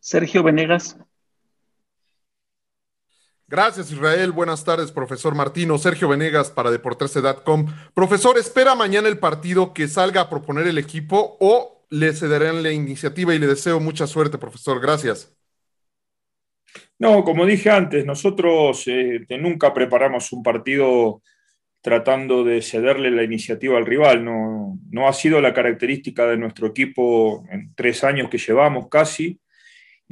Sergio Venegas. Gracias, Israel. Buenas tardes, profesor Martino. Sergio Venegas para Deportes.com. Profesor, ¿espera mañana el partido que salga a proponer el equipo o le cederán la iniciativa y le deseo mucha suerte, profesor? Gracias. No, como dije antes, nosotros este, nunca preparamos un partido tratando de cederle la iniciativa al rival. No, no ha sido la característica de nuestro equipo en tres años que llevamos casi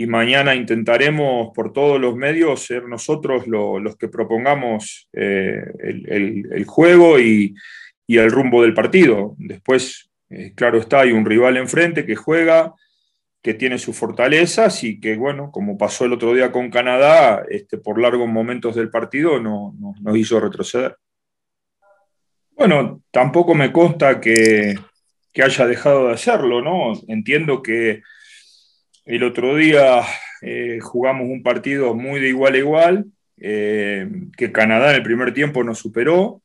y mañana intentaremos por todos los medios ser nosotros los que propongamos eh, el, juego y, el rumbo del partido. Después, eh, claro está, hay un rival enfrente que juega, que tiene sus fortalezas y que, bueno, como pasó el otro día con Canadá, este, por largos momentos del partido no, nos hizo retroceder. Bueno, tampoco me consta que haya dejado de hacerlo, ¿no? Entiendo que el otro día eh, jugamos un partido muy de igual a igual, eh, que Canadá en el primer tiempo nos superó,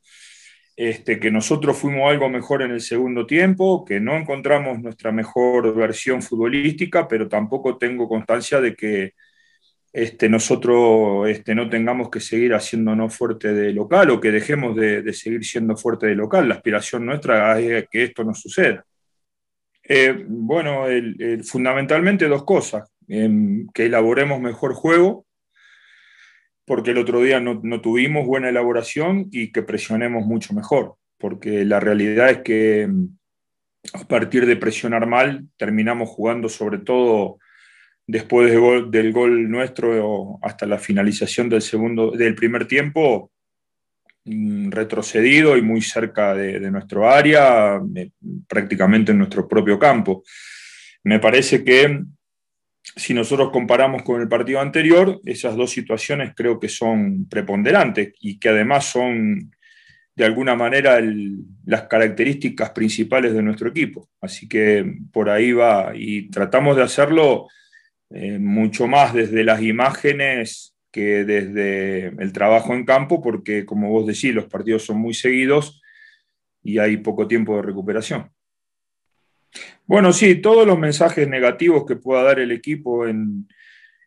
este, que nosotros fuimos algo mejor en el segundo tiempo, que no encontramos nuestra mejor versión futbolística, pero tampoco tengo constancia de que este, nosotros este, no tengamos que seguir haciéndonos fuerte de local o que dejemos de, de seguir siendo fuerte de local. La aspiración nuestra es que esto no suceda. Eh, bueno, fundamentalmente dos cosas. Em, que elaboremos mejor juego, porque el otro día no, tuvimos buena elaboración y que presionemos mucho mejor, porque la realidad es que em, a partir de presionar mal terminamos jugando sobre todo después del gol nuestro hasta la finalización del, segundo, del primer tiempo Mm, retrocedido y muy cerca de, nuestro área, prácticamente en nuestro propio campo. Me parece que si nosotros comparamos con el partido anterior, esas dos situaciones creo que son preponderantes y que además son de alguna manera las características principales de nuestro equipo. Así que por ahí va y tratamos de hacerlo eh, mucho más desde las imágenes que desde el trabajo en campo, porque como vos decís, los partidos son muy seguidos y hay poco tiempo de recuperación. Bueno, sí, todos los mensajes negativos que pueda dar el equipo en,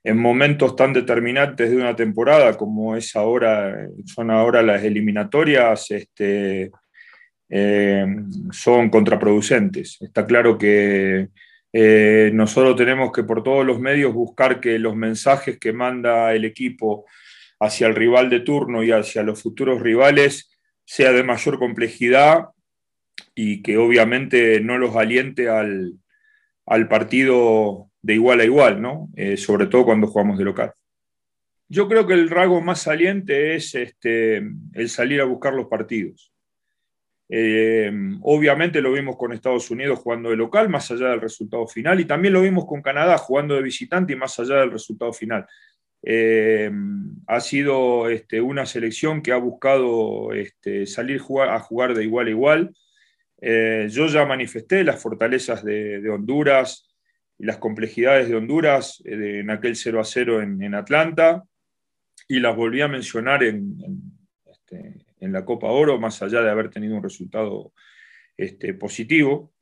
momentos tan determinantes de una temporada como es ahora, son ahora las eliminatorias, este, eh, son contraproducentes. Está claro que eh, nosotros tenemos que por todos los medios buscar que los mensajes que manda el equipo hacia el rival de turno y hacia los futuros rivales sea de mayor complejidad y que obviamente no los aliente al, partido de igual a igual, ¿no? Eh, sobre todo cuando jugamos de local. Yo creo que el rasgo más saliente es este, el salir a buscar los partidos. Eh, obviamente lo vimos con Estados Unidos jugando de local, más allá del resultado final, y también lo vimos con Canadá jugando de visitante y más allá del resultado final. Eh, ha sido este, una selección que ha buscado este, salir a jugar de igual a igual. Eh, yo ya manifesté las fortalezas de, Honduras y las complejidades de Honduras en aquel 0 a 0 en, Atlanta y las volví a mencionar en, este, en la Copa Oro, más allá de haber tenido un resultado este, positivo,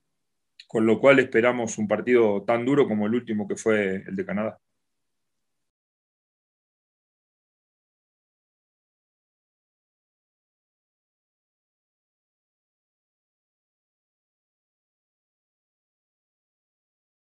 con lo cual esperamos un partido tan duro como el último que fue el de Canadá.